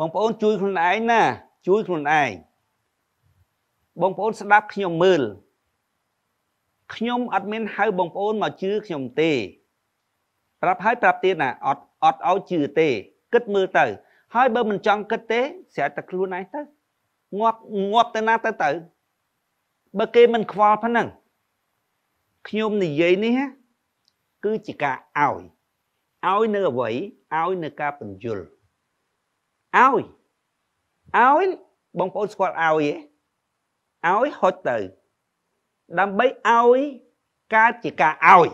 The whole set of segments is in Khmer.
បងប្អូន ជួយខ្លួនឯងណាជួយខ្លួនឯងបងប្អូនស្ដាប់ខ្ញុំមើលខ្ញុំអត់មានហៅបងប្អូនមកជឿខ្ញុំទេ ប្រាប់ហើយប្រាប់ទៀតណាអត់អត់ឲ្យជឿទេគិតមើលទៅ ហើយបើមិនចង់គិតទេស្រាប់តែខ្លួនឯងទៅងាប់ងាប់ទៅណាទៅទៅបើគេមិនខ្វល់ប៉ុណ្ណឹងខ្ញុំនិយាយនេះគឺជាការឲ្យឲ្យនៅអ្វីឲ្យនៅការបញ្យល់ឲ្យឲ្យបងប្អូនស្គាល់ឲ្យឯងឲ្យហុចទៅដើម្បីឲ្យកើតជាការឲ្យ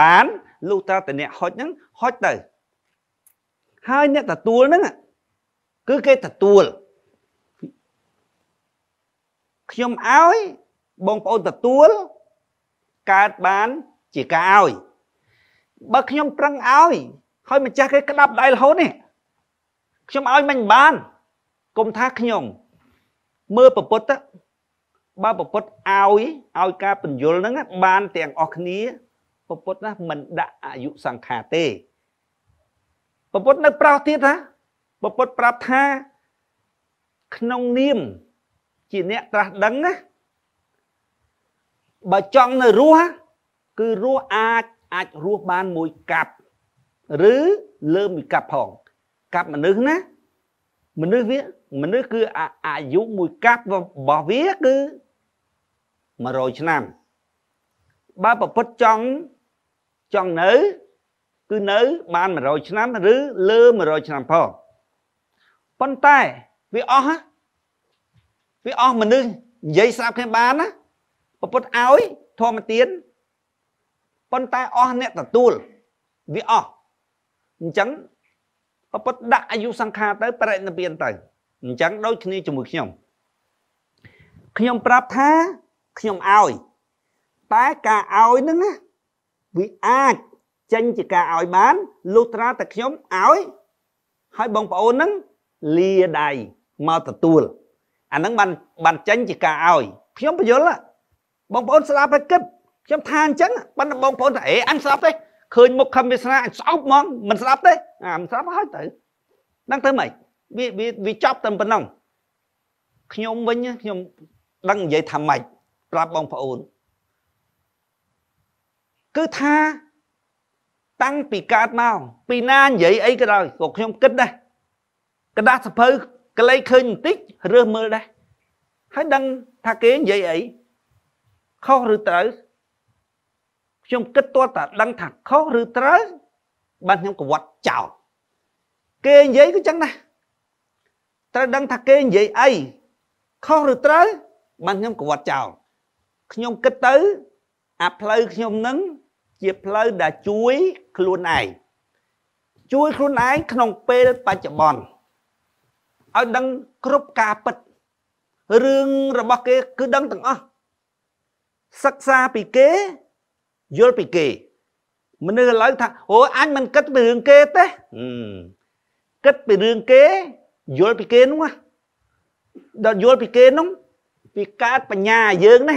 បានលុះត្រាតែអ្នកហុចហ្នឹងហុចទៅហើយអ្នកទទួលហ្នឹងគឺគេទទួលខ្ញុំឲ្យបងប្អូនទទួលកើតបានជាការឲ្យបើខ្ញុំប្រឹងឲ្យហើយម្ចាស់គេក្តាប់ដៃរហូតនេះខ្ញុំឲ្យមិនបានកុំថាខ្ញុំមើលប្រពុតបើប្រពុតឲ្យឲ្យការពញ្ញុលហ្នឹង បានទាំងអស់គ្នាប្រពុតណាមិនដាក់អាយុសង្ខារទេប្រពុតនៅប្រោសទៀតណាប្រពុតប្រាប់ថាក្នុងនាម ជាអ្នកត្រាស់ដឹងណាបើចង់នៅរស់គឺរស់អាចអាចរស់បានមួយកាប់ឬលើមួយកាប់ផងកាប់មនុស្សណាមនុស្សវាមនុស្សគឺអាយុមួយកាប់របស់វាគឺ100ឆ្នាំបើប្រពុតចង់ចង់នៅ គឺនៅ បាន100ឆ្នាំឬលើ100ឆ្នាំផងប៉ុន្តែវាអស់វាអស់មនុស្សនិយាយស្រាប់គ្នាបានណាប្រពុតឲ្យធម្មទានប៉ុន្តែអស់អ្នកទទួលវាអស់អញ្ចឹងព្រះពុទ្ធដាក់អាយុសង្ខារទៅបរិនិព្វានទៅអញ្ចឹងដូចគ្នាជាមួយខ្ញុំខ្ញុំប្រាប់ថាខ្ញុំឲ្យតែការឲ្យនឹងណាវាអាចចេញជាការឲ្យបានលុះត្រាតែខ្ញុំឲ្យហើយបងប្អូននឹងលាដៃមកទទួលអានឹងបានបានចេញជាការឲ្យខ្ញុំបញ្យល់បងប្អូនស្ដាប់ហើយគិតខ្ញុំថាអញ្ចឹងប៉ិនបងប្អូនថាអេអញស្ដាប់ទេឃើញមុខខំវាសនាស្អប់ហ្មងមិនស្ដាប់ទេអាមិនស្ដាប់ហើយទៅដឹងទៅមិនវាវាចប់តែប៉ុណ្ណឹងខ្ញុំវិញខ្ញុំដឹងនិយាយថាម៉េចប្រាប់បងប្អូនគឺថាតាំងពីកើតមកពីណានិយាយអីក៏ដោយក៏ខ្ញុំគិតដែរกระดาษសភៅកលេចឃើញបន្តិចរើសមើលដែរហើយដឹងថាគេនិយាយអីខុសឬត្រូវខ្ញុំគិតទាល់តែដឹងថាខុសឬត្រូវបានខ្ញុំកវត់ចោលគេនិយាយគឺចឹងណា ត្រូវដឹងថាគេនិយាយអីខុសឬត្រូវបានខ្ញុំកវត់ចោលខ្ញុំគិតទៅអាផ្លូវខ្ញុំនឹង ជាផ្លូវដែលជួយខ្លួនឯងជួយខ្លួនឯងក្នុងពេលបច្ចុប្បន្នឲ្យដឹងគ្រប់ការពិតរឿងរបស់គេគឺដឹងទាំងអស់សិក្សាពីគេយល់ពីគេមនុស្សឥឡូវថាអូអញមិនគិតពីរឿងគេទេគិតពីរឿងគេយល់ពីគេនោះដល់យល់ពីគេនោះពីកើតបញ្ញាយើងណា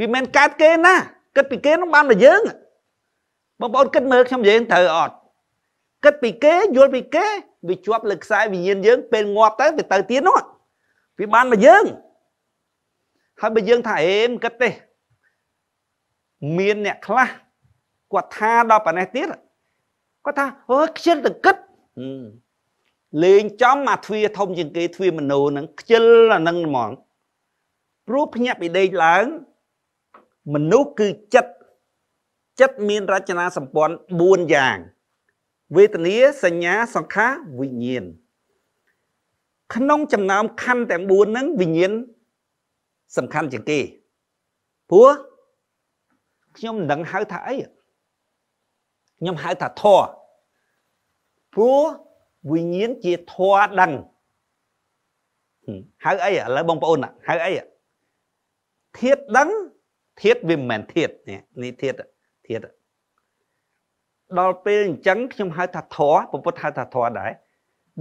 វាមិនកើតគេណាគិតពីគេនោះបានតែយើងបងប្អូនគិតមើលខ្ញុំនិយាយត្រូវអត់គិតពីគេយល់ពីគេវាជាប់លើខ្សែវិញ្ញាណយើងពេលងាប់ទៅវាទៅទៀតនោះវាបានមកយើងហើយបើយើងថាអេមិនគិតទេមានអ្នកខ្លះគាត់ថាដល់ប៉ណ្ណេះទៀតគាត់ថាអើខ្ជិលទៅគិតលេងចំអាទ្វាធំជាងគេទ្វាមនោហ្នឹងខ្ជិលអាហ្នឹងហ្មងព្រោះភ្ញាក់ពីដេកឡើង មនុស្សគឺចិត្តចិត្តមានរចនាសម្ព័ន្ធ4យ៉ាងវេទនាសញ្ញាសង្ខារវិញ្ញាណក្នុងចំណោមខណ្ឌទាំង4ហ្នឹងវិញ្ញាណសំខាន់ជាងគេព្រោះខ្ញុំមិនដឹងហៅថាអីខ្ញុំហៅថាធរព្រោះវិញ្ញាណជាធរដឹងហៅអីឥឡូវបងប្អូនហៅអីធាតដឹងធាតវាមិនមែនធាតនេះធាតធាតដល់ពេលអញ្ចឹងខ្ញុំហៅថាធរពុទ្ធហៅថាធរដែរ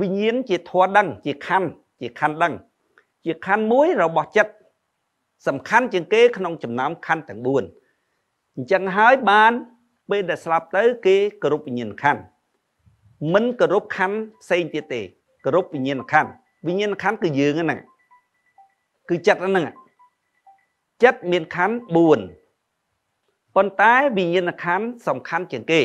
វិញ្ញាណជាធរដឹង ជាខណ្ឌជាខណ្ឌដឹង ជាខណ្ឌមួយ របស់ចិត្តសំខាន់ ជាងគេក្នុងចំណោមខណ្ឌទាំង4អញ្ចឹងហើយបានពេលដែលស្លាប់ទៅគេគោរពវិញ្ញាណខណ្ឌមិនគោរពខណ្ឌផ្សេងទៀតទេគោរពវិញ្ញាណខណ្ឌវិញ្ញាណខណ្ឌគឺយើងហ្នឹងគឺចិត្តហ្នឹងចិត្តមានខណ្ឌ4ប៉ុន្តែវិញ្ញាណខណ្ឌសំខាន់ជាងគេ